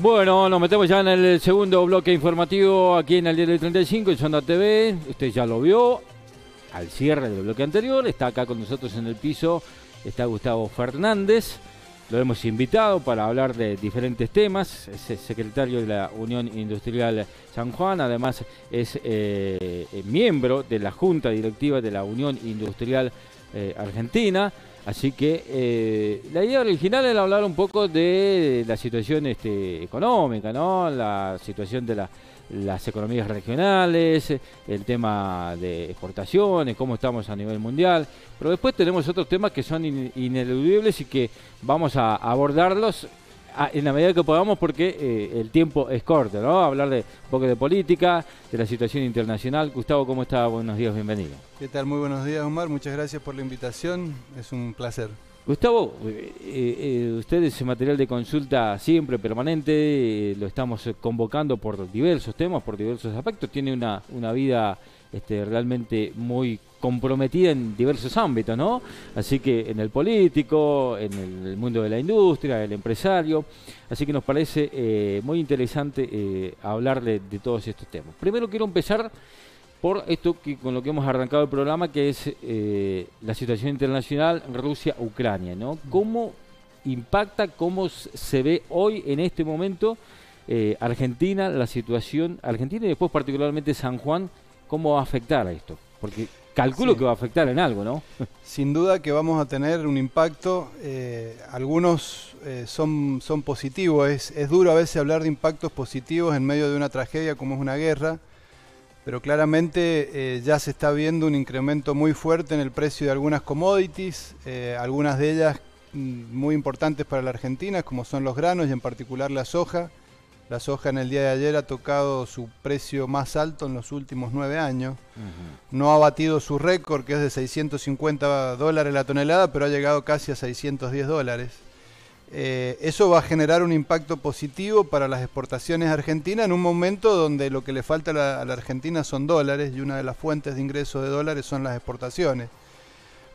Bueno, nos metemos ya en el segundo bloque informativo aquí en el Día del 35 en Sonda TV. Usted ya lo vio al cierre del bloque anterior. Está acá con nosotros en el piso, está Gustavo Fernández. Lo hemos invitado para hablar de diferentes temas. Es secretario de la Unión Industrial San Juan. Además, es eh, miembro de la Junta Directiva de la Unión Industrial eh, Argentina. Así que eh, la idea original era hablar un poco de la situación este, económica, ¿no? La situación de las economías regionales, el tema de exportaciones, cómo estamos a nivel mundial. Pero después tenemos otros temas que son ineludibles y que vamos a abordarlos en la medida que podamos porque eh, el tiempo es corto, ¿no? Hablar de un poco de política, de la situación internacional. Gustavo, ¿cómo está? Buenos días, bienvenido. ¿Qué tal? Muy buenos días, Omar. Muchas gracias por la invitación. Es un placer. Gustavo, eh, eh, usted es material de consulta siempre permanente, lo estamos convocando por diversos temas, por diversos aspectos, tiene una, vida este, realmente muy comprometida en diversos ámbitos, ¿no? Así que en el político, en el mundo de la industria, el empresario. Así que nos parece eh, muy interesante eh, hablarle de, todos estos temas. Primero quiero empezar por esto que, con lo que hemos arrancado el programa, que es eh, la situación internacional Rusia-Ucrania, ¿no? ¿Cómo impacta, cómo se ve hoy en este momento Argentina, la situación argentina y después particularmente San Juan, cómo va a afectar a esto? Porque Calculo que va a afectar en algo, ¿no? Sin duda que vamos a tener un impacto. Eh, algunos eh, son, son positivos. Es, duro a veces hablar de impactos positivos en medio de una tragedia como es una guerra, pero claramente eh, ya se está viendo un incremento muy fuerte en el precio de algunas commodities, algunas de ellas mm, muy importantes para la Argentina, como son los granos y en particular la soja. La soja en el día de ayer ha tocado su precio más alto en los últimos nueve años. No ha batido su récord, que es de 650 dólares la tonelada, pero ha llegado casi a 610 dólares. Eh, eso va a generar un impacto positivo para las exportaciones argentinas en un momento donde lo que le falta a la, a la Argentina son dólares y una de las fuentes de ingresos de dólares son las exportaciones.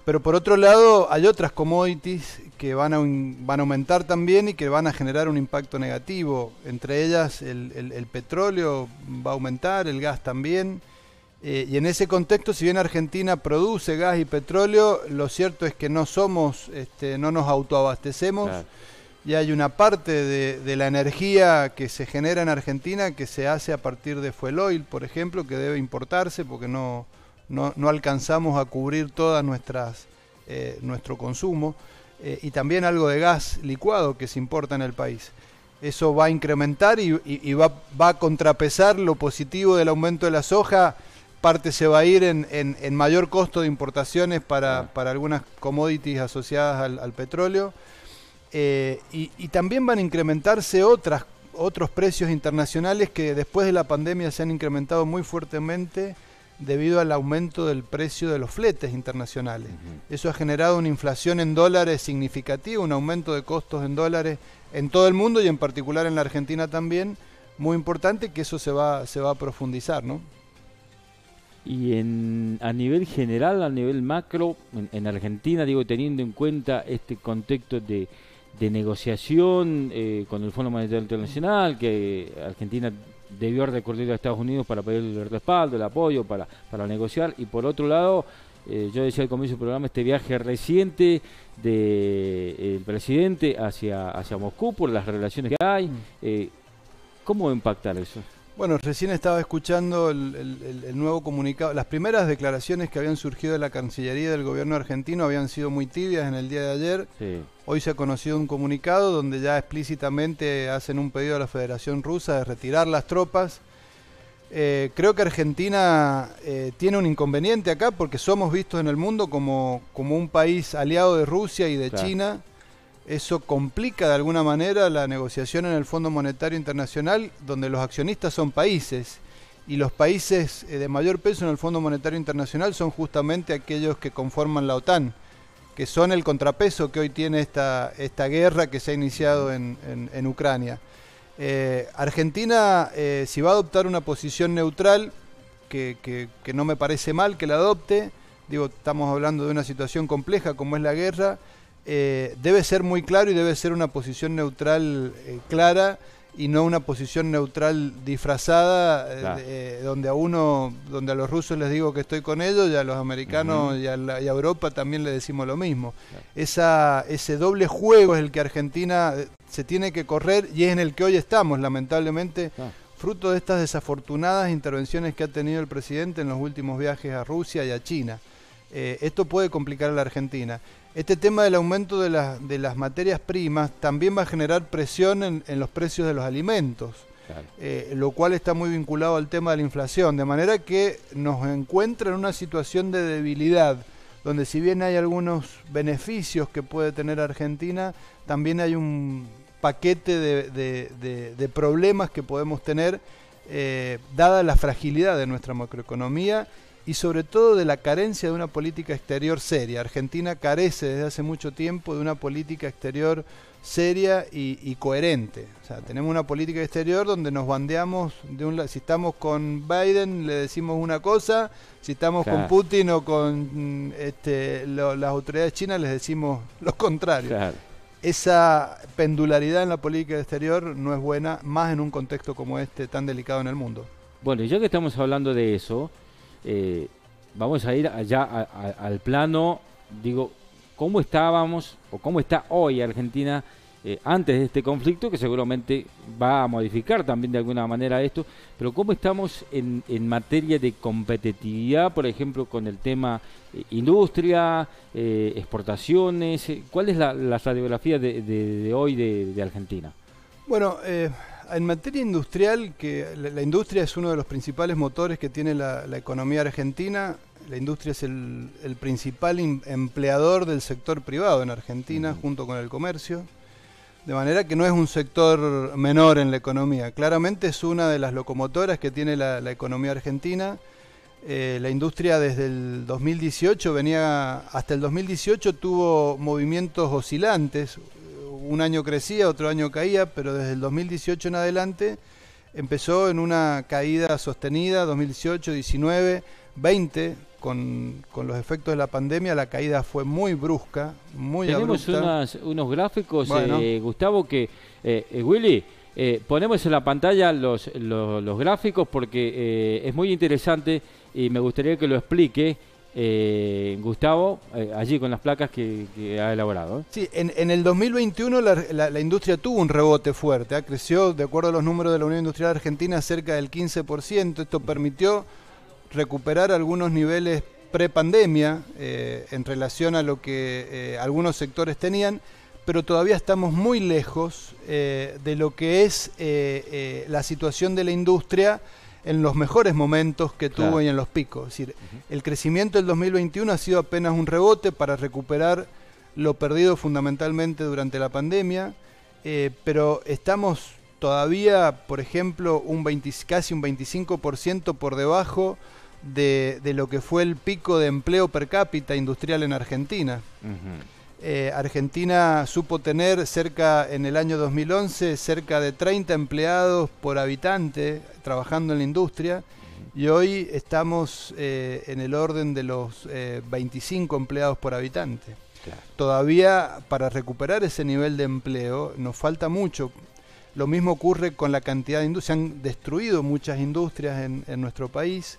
Pero por otro lado, hay otras commodities que van a, van a aumentar también y que van a generar un impacto negativo. Entre ellas, el, petróleo va a aumentar, el gas también. Eh, y en ese contexto, si bien Argentina produce gas y petróleo, lo cierto es que no somos, este, no nos autoabastecemos. Y hay una parte de, de, la energía que se genera en Argentina que se hace a partir de fuel oil, por ejemplo, que debe importarse porque no, no, alcanzamos a cubrir todas nuestras eh, nuestro consumo eh, y también algo de gas licuado que se importa en el país. Eso va a incrementar y, va, a contrapesar lo positivo del aumento de la soja. Parte se va a ir en, mayor costo de importaciones para, algunas commodities asociadas al, petróleo. Eh, y, también van a incrementarse otros precios internacionales que después de la pandemia se han incrementado muy fuertemente debido al aumento del precio de los fletes internacionales. Eso ha generado una inflación en dólares significativa, un aumento de costos en dólares en todo el mundo y en particular en la Argentina también, muy importante que eso se va, se va a profundizar, ¿no? Y en, a nivel general, a nivel macro, en, Argentina, digo, teniendo en cuenta este contexto de, negociación eh, con el Fondo Monetario Internacional, que Argentina debió haber a Estados Unidos para pedir el respaldo, el apoyo, para, para negociar. Y por otro lado, eh, yo decía al comienzo del programa, este viaje reciente del de, eh, presidente hacia, hacia Moscú por las relaciones que hay. Mm. Eh, ¿Cómo va a impactar eso? Bueno, recién estaba escuchando el, nuevo comunicado. Las primeras declaraciones que habían surgido de la Cancillería del gobierno argentino habían sido muy tibias en el día de ayer. Hoy se ha conocido un comunicado donde ya explícitamente hacen un pedido a la Federación Rusa de retirar las tropas. Eh, creo que Argentina eh, tiene un inconveniente acá porque somos vistos en el mundo como, un país aliado de Rusia y de China eso complica de alguna manera la negociación en el Fondo Monetario Internacional, donde los accionistas son países y los países eh, de mayor peso en el Fondo Monetario Internacional son justamente aquellos que conforman la OTAN, que son el contrapeso que hoy tiene esta, guerra que se ha iniciado en, Ucrania. Eh, Argentina, eh, si va a adoptar una posición neutral, que, que, no me parece mal que la adopte, digo, estamos hablando de una situación compleja como es la guerra, eh, debe ser muy claro y debe ser una posición neutral eh, clara y no una posición neutral disfrazada eh, donde a uno donde a los rusos les digo que estoy con ellos y a los americanos y, a Europa también le decimos lo mismo esa ese doble juego es el que Argentina se tiene que correr y es en el que hoy estamos lamentablemente fruto de estas desafortunadas intervenciones que ha tenido el presidente en los últimos viajes a Rusia y a China esto puede complicar a la Argentina este tema del aumento de, las materias primas también va a generar presión en, los precios de los alimentos, eh, lo cual está muy vinculado al tema de la inflación, de manera que nos encuentra en una situación de debilidad donde si bien hay algunos beneficios que puede tener Argentina, también hay un paquete de, problemas que podemos tener eh, dada la fragilidad de nuestra macroeconomía y sobre todo de la carencia de una política exterior seria. Argentina carece desde hace mucho tiempo de una política exterior seria y, coherente. O sea, tenemos una política exterior donde nos bandeamos si estamos con Biden le decimos una cosa, si estamos con Putin o con mm, este, las autoridades chinas les decimos lo contrario. Esa pendularidad en la política exterior no es buena, más en un contexto como este tan delicado en el mundo. Bueno, y ya que estamos hablando de eso, eh, vamos a ir allá al plano, digo, ¿cómo estábamos o cómo está hoy Argentina eh, antes de este conflicto, que seguramente va a modificar también de alguna manera esto, pero cómo estamos en, en materia de competitividad, por ejemplo, con el tema eh, industria, exportaciones, ¿cuál es la, la radiografía de, hoy de, de, Argentina? Bueno, en materia industrial, que la, industria es uno de los principales motores que tiene la, economía argentina, la industria es el, principal em, empleador del sector privado en Argentina, junto con el comercio, de manera que no es un sector menor en la economía, claramente es una de las locomotoras que tiene la, economía argentina. Eh, la industria desde el 2018 venía, hasta el 2018 tuvo movimientos oscilantes, un año crecía, otro año caía, pero desde el 2018 en adelante empezó en una caída sostenida, 2018, 19, 20, con, con, los efectos de la pandemia, la caída fue muy brusca, muy Tenemos abrupta. unos gráficos, eh, Gustavo, que eh, eh, Willy, ponemos en la pantalla los, los, los gráficos porque es muy interesante y me gustaría que lo explique. Eh, Gustavo, eh, allí con las placas que, ha elaborado. ¿eh? Sí, en, el 2021 la, industria tuvo un rebote fuerte, creció, de acuerdo a los números de la Unión Industrial Argentina, cerca del 15%. Esto permitió recuperar algunos niveles pre-pandemia en relación a lo que algunos sectores tenían, pero todavía estamos muy lejos de lo que es la situación de la industria en los mejores momentos que tuvo y en los picos. Es decir, el crecimiento del 2021 ha sido apenas un rebote para recuperar lo perdido fundamentalmente durante la pandemia, eh, pero estamos todavía, por ejemplo, un 20, casi un 25% por debajo de, lo que fue el pico de empleo per cápita industrial en Argentina. Eh, Argentina supo tener cerca, en el año 2011, cerca de 30 empleados por habitante trabajando en la industria y hoy estamos eh, en el orden de los 25 eh, empleados por habitante. Todavía para recuperar ese nivel de empleo nos falta mucho. Lo mismo ocurre con la cantidad de industrias. Se han destruido muchas industrias en nuestro país.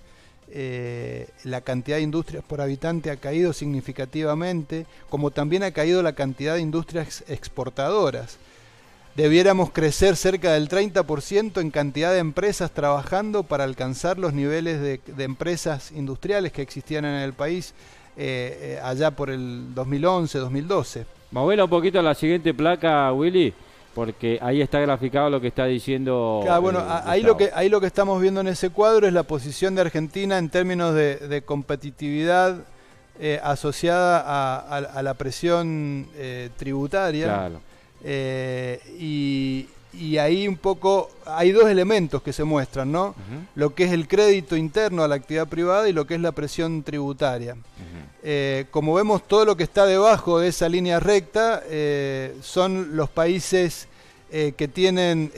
Eh, la cantidad de industrias por habitante ha caído significativamente, como también ha caído la cantidad de industrias exportadoras. Debiéramos crecer cerca del 30% en cantidad de empresas trabajando para alcanzar los niveles de, empresas industriales que existían en el país eh, eh, allá por el 2011-2012. Movela un poquito a la siguiente placa, Willy porque ahí está graficado lo que está diciendo. Claro, bueno, ahí lo que ahí lo que estamos viendo en ese cuadro es la posición de Argentina en términos de, competitividad eh, asociada a, la presión eh, tributaria. Claro. Eh, y, y ahí un poco hay dos elementos que se muestran, ¿no? Lo que es el crédito interno a la actividad privada y lo que es la presión tributaria. Eh, como vemos, todo lo que está debajo de esa línea recta eh, son los países eh, que tienen,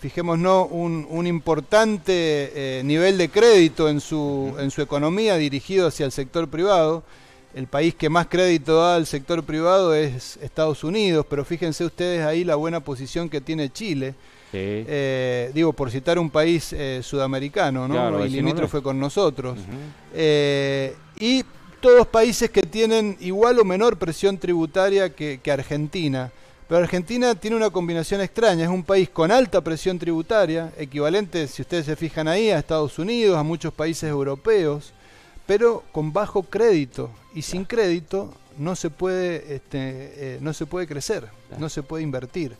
fijémonos, un, un importante nivel de crédito en su, en su economía dirigido hacia el sector privado el país que más crédito da al sector privado es Estados Unidos, pero fíjense ustedes ahí la buena posición que tiene Chile. Eh, digo, por citar un país eh, sudamericano, ¿no? y limítrofe con nosotros. Eh, y todos países que tienen igual o menor presión tributaria que Argentina. Pero Argentina tiene una combinación extraña, es un país con alta presión tributaria, equivalente, si ustedes se fijan ahí, a Estados Unidos, a muchos países europeos pero con bajo crédito. Y sin crédito no se puede, este, eh, no se puede crecer, no se puede invertir.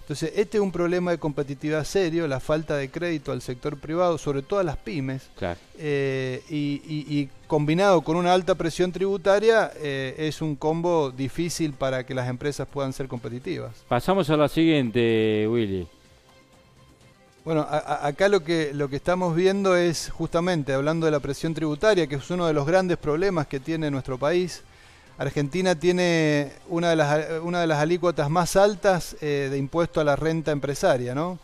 Entonces, este es un problema de competitividad serio, la falta de crédito al sector privado, sobre todo a las pymes, eh, y, combinado con una alta presión tributaria, eh, es un combo difícil para que las empresas puedan ser competitivas. Pasamos a la siguiente, Willy. Bueno, acá lo que, lo que estamos viendo es justamente, hablando de la presión tributaria, que es uno de los grandes problemas que tiene nuestro país, Argentina tiene una de las, una de las alícuotas más altas eh, de impuesto a la renta empresaria, ¿no?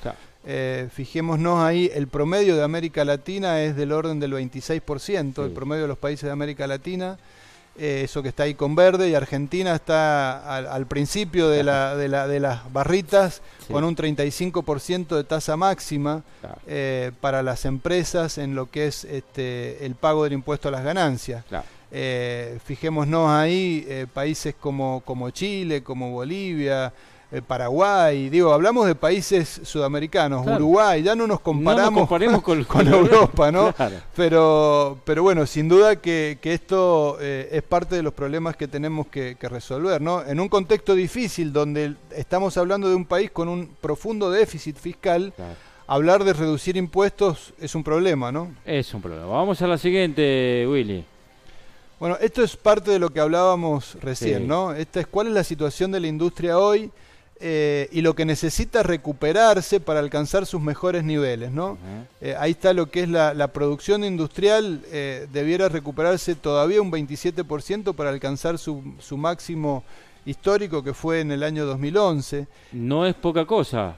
Eh, fijémonos ahí, el promedio de América Latina es del orden del 26%, el promedio de los países de América Latina. Eh, eso que está ahí con verde, y Argentina está al, principio de, las barritas con un 35% de tasa máxima eh, para las empresas en lo que es este, el pago del impuesto a las ganancias. Eh, fijémonos ahí, países como, como Chile, como Bolivia, eh, Paraguay, digo, hablamos de países sudamericanos, Uruguay, ya no nos comparamos con, Europa, ¿no? Pero, pero bueno, sin duda que, esto eh, es parte de los problemas que tenemos que, resolver, ¿no? En un contexto difícil donde estamos hablando de un país con un profundo déficit fiscal. Hablar de reducir impuestos es un problema, ¿no? Es un problema. Vamos a la siguiente, Willy. Bueno, esto es parte de lo que hablábamos recién, ¿no? Esta es cuál es la situación de la industria hoy eh, y lo que necesita recuperarse para alcanzar sus mejores niveles. ¿no? Eh, ahí está lo que es la, producción industrial, eh, debiera recuperarse todavía un 27% para alcanzar su, máximo histórico que fue en el año 2011. No es poca cosa.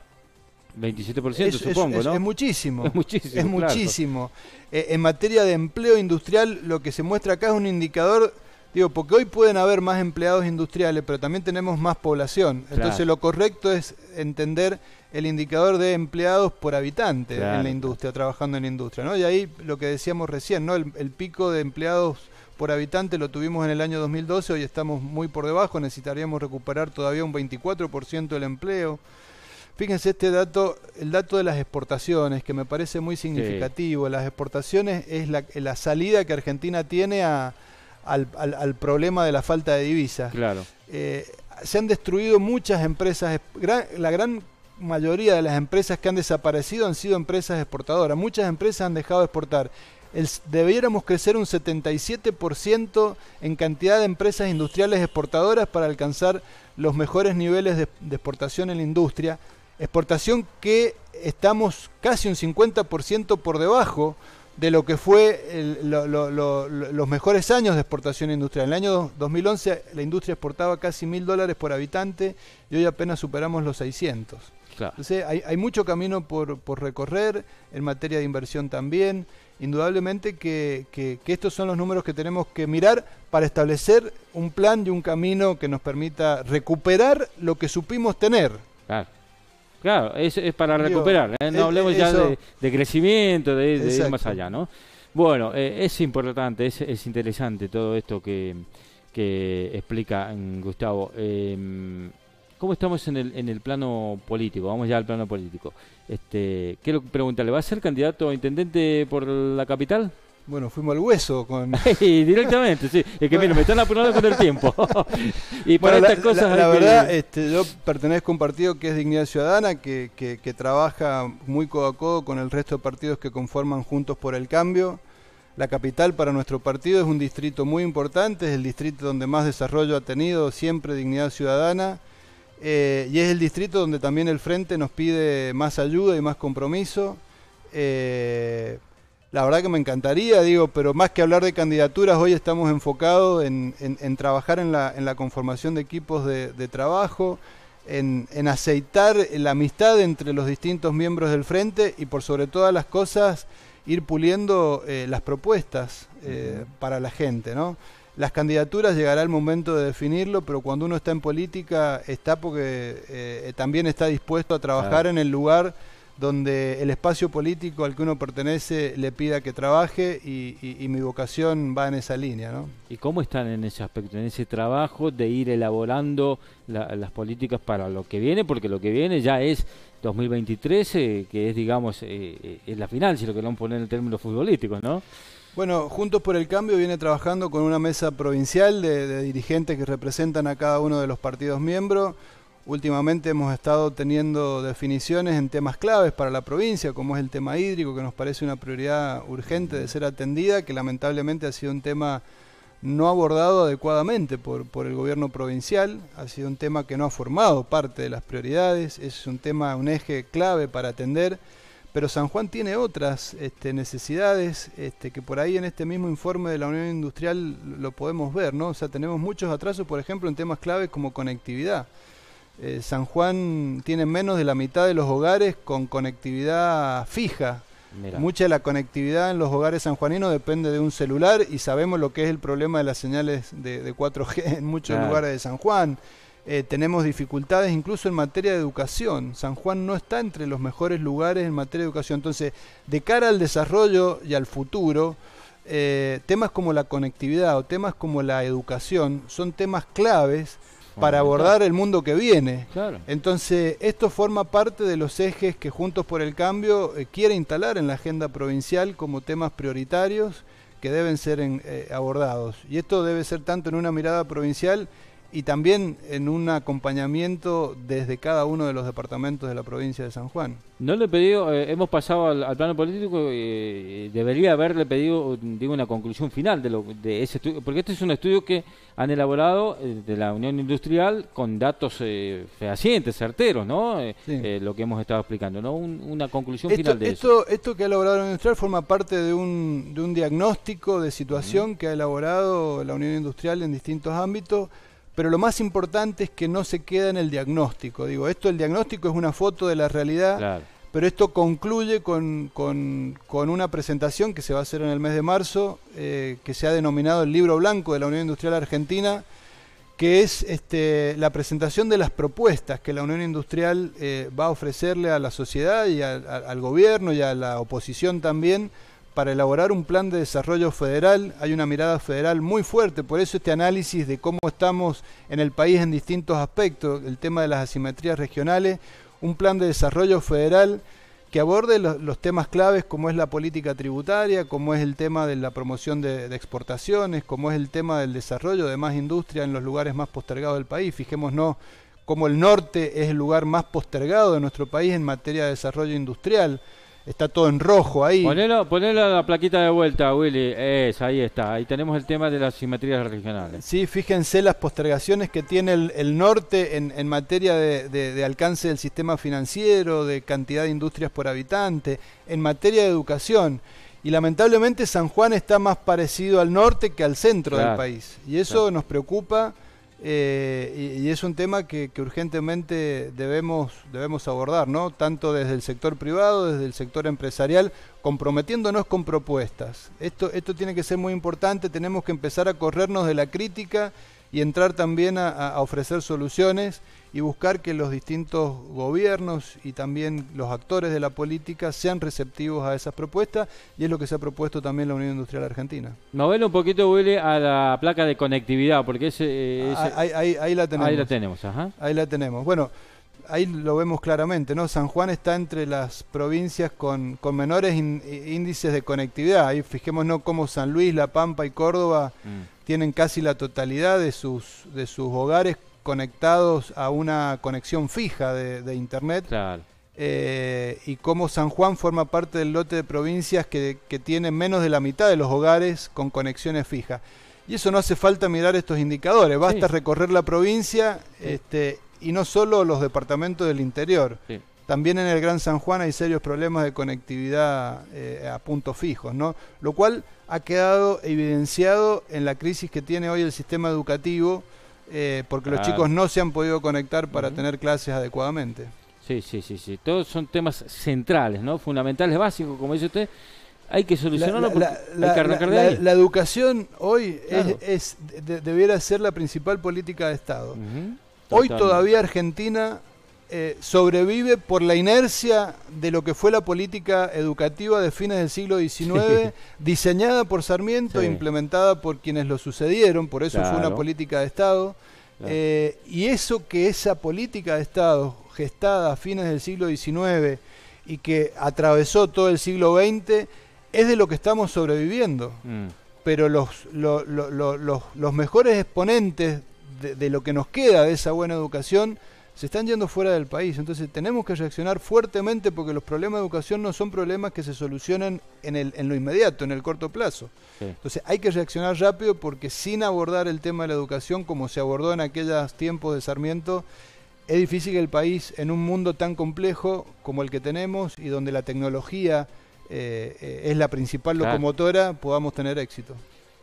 27% supongo, ¿no? Es muchísimo. Es muchísimo. Es muchísimo. en materia de empleo industrial, lo que se muestra acá es un indicador Digo, porque hoy pueden haber más empleados industriales, pero también tenemos más población. Entonces lo correcto es entender el indicador de empleados por habitante en la industria, trabajando en la industria. ¿no? Y ahí lo que decíamos recién, ¿no? el, pico de empleados por habitante lo tuvimos en el año 2012, hoy estamos muy por debajo, necesitaríamos recuperar todavía un 24% del empleo. Fíjense este dato, el dato de las exportaciones, que me parece muy significativo. Las exportaciones es la, la salida que Argentina tiene a, al, problema de la falta de divisas. Claro. Eh, se han destruido muchas empresas, la gran mayoría de las empresas que han desaparecido han sido empresas exportadoras, muchas empresas han dejado de exportar. debiéramos crecer un 77% en cantidad de empresas industriales exportadoras para alcanzar los mejores niveles de exportación en la industria. Exportación que estamos casi un 50% por debajo de lo que fue los mejores años de exportación industrial. En el año 2011 la industria exportaba casi mil dólares por habitante y hoy apenas superamos los 600. Entonces hay, mucho camino por, recorrer en materia de inversión también. Indudablemente que, estos son los números que tenemos que mirar para establecer un plan y un camino que nos permita recuperar lo que supimos tener. Claro, es, para recuperar, ¿eh? no e- hablemos ya de, crecimiento, de, ir más allá, ¿no? Bueno, eh, es importante, es, interesante todo esto que, que explica mm, Gustavo. Eh, ¿Cómo estamos en el, en el plano político? Vamos ya al plano político. Este, quiero preguntarle, ¿va a ser candidato a intendente por la capital? Bueno, fuimos al hueso con. directamente, sí. Es que mira, me están apurando con el tiempo. y para estas cosas. La, verdad, este, yo pertenezco a un partido que es Dignidad Ciudadana, que, trabaja muy codo a codo con el resto de partidos que conforman Juntos por el Cambio. La capital para nuestro partido es un distrito muy importante, es el distrito donde más desarrollo ha tenido siempre Dignidad Ciudadana. Eh, y es el distrito donde también el Frente nos pide más ayuda y más compromiso. Eh, la verdad que me encantaría, digo, pero más que hablar de candidaturas, hoy estamos enfocados en, trabajar en la, en la, conformación de equipos de, trabajo, en, en, aceitar la amistad entre los distintos miembros del frente y por sobre todas las cosas ir puliendo eh, las propuestas eh, para la gente, ¿no? Las candidaturas llegará el momento de definirlo, pero cuando uno está en política está porque eh, también está dispuesto a trabajar en el lugar donde el espacio político al que uno pertenece le pida que trabaje y, mi vocación va en esa línea. ¿no? ¿Y cómo están en ese aspecto, en ese trabajo de ir elaborando las políticas para lo que viene? Porque lo que viene ya es 2023, eh, que es, digamos, eh, eh, es la final, si lo queremos poner en términos futbolísticos, ¿no? Bueno, Juntos por el Cambio viene trabajando con una mesa provincial de dirigentes que representan a cada uno de los partidos miembros Últimamente hemos estado teniendo definiciones en temas claves para la provincia, como es el tema hídrico, que nos parece una prioridad urgente de ser atendida, que lamentablemente ha sido un tema no abordado adecuadamente por, el gobierno provincial, ha sido un tema que no ha formado parte de las prioridades, es un tema, un eje clave para atender, pero San Juan tiene otras este, necesidades este, que por ahí en este mismo informe de la Unión Industrial lo podemos ver, ¿no? O sea, tenemos muchos atrasos, por ejemplo, en temas claves como conectividad. Eh, San Juan tiene menos de la mitad de los hogares con conectividad fija. Mucha de la conectividad en los hogares sanjuaninos depende de un celular y sabemos lo que es el problema de las señales de, 4G en muchos lugares de San Juan. Eh, tenemos dificultades incluso en materia de educación. San Juan no está entre los mejores lugares en materia de educación. Entonces, de cara al desarrollo y al futuro, eh, temas como la conectividad o temas como la educación son temas claves para abordar el mundo que viene. Entonces, esto forma parte de los ejes que Juntos por el Cambio eh, quiere instalar en la agenda provincial como temas prioritarios que deben ser eh, abordados. Y esto debe ser tanto en una mirada provincial y también en un acompañamiento desde cada uno de los departamentos de la provincia de San Juan. No le he pedido, eh, hemos pasado al, plano político, eh, debería haberle pedido digo, una conclusión final de, lo, de ese estudio, porque este es un estudio que han elaborado eh, de la Unión Industrial con datos fehacientes, certeros, ¿no? lo que hemos estado explicando, ¿no? una conclusión final de esto, eso. Esto que ha elaborado la Unión Industrial forma parte de un, diagnóstico de situación que ha elaborado la Unión Industrial en distintos ámbitos pero lo más importante es que no se queda en el diagnóstico. Digo, esto el diagnóstico es una foto de la realidad, pero esto concluye con, una presentación que se va a hacer en el mes de marzo, eh, que se ha denominado el libro blanco de la Unión Industrial Argentina, que es este, la presentación de las propuestas que la Unión Industrial eh, va a ofrecerle a la sociedad y al gobierno y a la oposición también para elaborar un plan de desarrollo federal, hay una mirada federal muy fuerte, por eso este análisis de cómo estamos en el país en distintos aspectos, el tema de las asimetrías regionales, un plan de desarrollo federal que aborde los, temas claves como es la política tributaria, como es el tema de la promoción de, de exportaciones, como es el tema del desarrollo de más industria en los lugares más postergados del país. Fijémonos cómo el norte es el lugar más postergado de nuestro país en materia de desarrollo industrial está todo en rojo ahí. Ponelo, ponelo la plaquita de vuelta, Willy. Es, ahí está. Ahí tenemos el tema de las simetrías regionales. Sí, fíjense las postergaciones que tiene el, norte en, materia de, alcance del sistema financiero, de cantidad de industrias por habitante, en materia de educación. Y lamentablemente San Juan está más parecido al norte que al centro del país. Y eso nos preocupa eh, y, es un tema que, que, urgentemente debemos, debemos abordar, ¿no? tanto desde el sector privado, desde el sector empresarial, comprometiéndonos con propuestas. Esto, esto tiene que ser muy importante, tenemos que empezar a corrernos de la crítica y entrar también a, ofrecer soluciones y buscar que los distintos gobiernos y también los actores de la política sean receptivos a esas propuestas y es lo que se ha propuesto también la Unión Industrial Argentina. Novela un poquito huele a la placa de conectividad porque ese... Eh, ah, ahí, ahí, la tenemos. Ahí la tenemos, ajá. Ahí la tenemos. Bueno, ahí lo vemos claramente, ¿no? San Juan está entre las provincias con, menores índices de conectividad. Ahí fijémonos cómo San Luis, La Pampa y Córdoba mm. tienen casi la totalidad de sus, de sus hogares conectados a una conexión fija de, Internet. Eh, y cómo San Juan forma parte del lote de provincias que, tienen menos de la mitad de los hogares con conexiones fijas. Y eso no hace falta mirar estos indicadores, basta recorrer la provincia este, y no solo los departamentos del interior. También en el Gran San Juan hay serios problemas de conectividad eh, a puntos fijos, ¿no? Lo cual ha quedado evidenciado en la crisis que tiene hoy el sistema educativo, eh, porque los ah. chicos no se han podido conectar para tener clases adecuadamente. Sí, sí, sí, sí. Todos son temas centrales, ¿no? Fundamentales, básicos, como dice usted. Hay que solucionarlo. La, porque la, educación hoy es, debiera ser la principal política de Estado. Hoy todavía Argentina eh, sobrevive por la inercia de lo que fue la política educativa de fines del siglo XIX, diseñada por Sarmiento e implementada por quienes lo sucedieron, por eso fue una política de Estado. Eh, y eso que esa política de Estado, gestada a fines del siglo XIX y que atravesó todo el siglo XX, es de lo que estamos sobreviviendo. Mm. Pero los, los mejores exponentes de, lo que nos queda de esa buena educación se están yendo fuera del país. Entonces tenemos que reaccionar fuertemente porque los problemas de educación no son problemas que se solucionan en, el, en lo inmediato, en el corto plazo. Entonces hay que reaccionar rápido porque sin abordar el tema de la educación como se abordó en aquellos tiempos de Sarmiento, es difícil que el país, en un mundo tan complejo como el que tenemos y donde la tecnología eh, eh, es la principal locomotora, podamos tener éxito.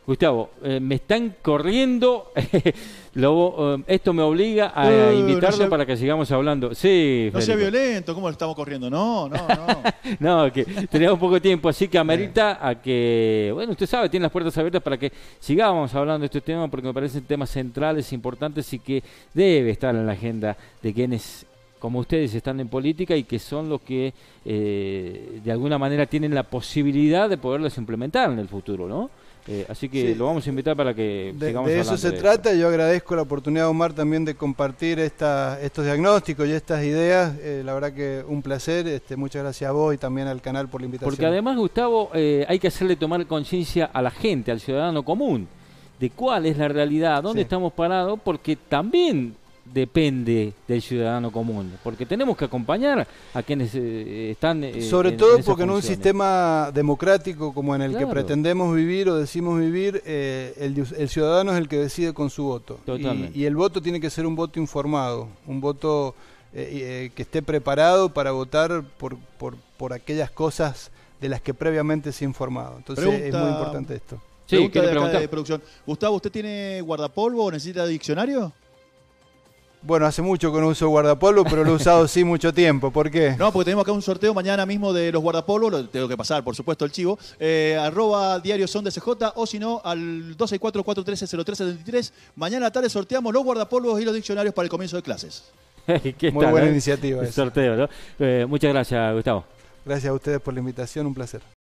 Gustavo, eh, me están corriendo. Lo, eh, esto me obliga a uh, invitarlo para que sigamos hablando. Sí, no sea violento, ¿cómo lo estamos corriendo? No, no, no. no, que tenemos poco tiempo, así que amerita a que. Bueno, usted sabe, tiene las puertas abiertas para que sigamos hablando de este tema, porque me parecen temas centrales, importantes y que debe estar en la agenda de quienes como ustedes están en política y que son los que eh, de alguna manera tienen la posibilidad de poderlos implementar en el futuro, ¿no? Eh, así que lo vamos a invitar para que de, sigamos de eso se trata. Yo agradezco la oportunidad, Omar, también de compartir estos diagnósticos y estas ideas. Eh, la verdad que un placer. Este, muchas gracias a vos y también al canal por la invitación. Porque además, Gustavo, eh, hay que hacerle tomar conciencia a la gente, al ciudadano común, de cuál es la realidad, dónde estamos parados, porque también depende del ciudadano común, porque tenemos que acompañar a quienes eh, están... Eh, Sobre todo porque en un sistema democrático como en el que pretendemos vivir o decimos vivir, eh, el, ciudadano es el que decide con su voto. Y, el voto tiene que ser un voto informado, un voto que esté preparado para votar por, por, por, aquellas cosas de las que previamente se ha informado. Entonces es muy importante esto. Pregunta de producción. Gustavo, ¿usted tiene guardapolvo o necesita diccionario? Bueno, hace mucho que no uso guardapolvo, pero lo he usado sí mucho tiempo. ¿Por qué? No, porque tenemos acá un sorteo mañana mismo de los guardapolvos. Lo tengo que pasar, por supuesto, el chivo. Eh, arroba diario son de CJ o si no, al 264 413 Mañana a la tarde sorteamos los guardapolvos y los diccionarios para el comienzo de clases. ¿Qué Muy buena ¿eh? iniciativa. El sorteo, ¿no? Eh, muchas gracias, Gustavo. Gracias a ustedes por la invitación. Un placer.